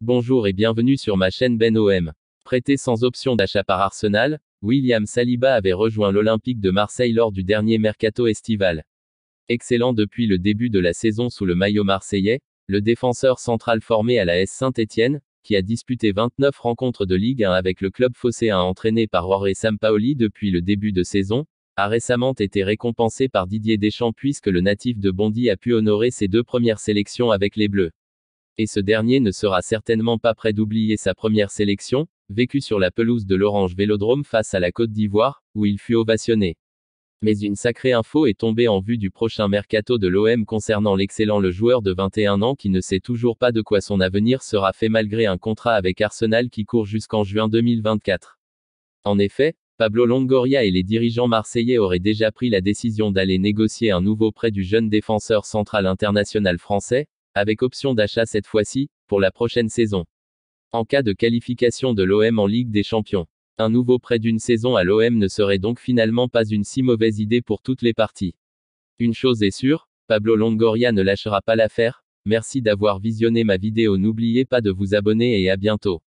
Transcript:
Bonjour et bienvenue sur ma chaîne Ben OM. Prêté sans option d'achat par Arsenal, William Saliba avait rejoint l'Olympique de Marseille lors du dernier mercato estival. Excellent depuis le début de la saison sous le maillot marseillais, le défenseur central formé à la S Saint-Étienne, qui a disputé 29 rencontres de Ligue 1 avec le club à entraîné par Roré Sampaoli depuis le début de saison, a récemment été récompensé par Didier Deschamps puisque le natif de Bondy a pu honorer ses deux premières sélections avec les Bleus et ce dernier ne sera certainement pas prêt d'oublier sa première sélection, vécue sur la pelouse de l'Orange Vélodrome face à la Côte d'Ivoire, où il fut ovationné. Mais une sacrée info est tombée en vue du prochain mercato de l'OM concernant l'excellent le joueur de 21 ans qui ne sait toujours pas de quoi son avenir sera fait malgré un contrat avec Arsenal qui court jusqu'en juin 2024. En effet, Pablo Longoria et les dirigeants marseillais auraient déjà pris la décision d'aller négocier un nouveau prêt du jeune défenseur central international français, avec option d'achat cette fois-ci, pour la prochaine saison. En cas de qualification de l'OM en Ligue des Champions, un nouveau prêt d'une saison à l'OM ne serait donc finalement pas une si mauvaise idée pour toutes les parties. Une chose est sûre, Pablo Longoria ne lâchera pas l'affaire, merci d'avoir visionné ma vidéo n'oubliez pas de vous abonner et à bientôt.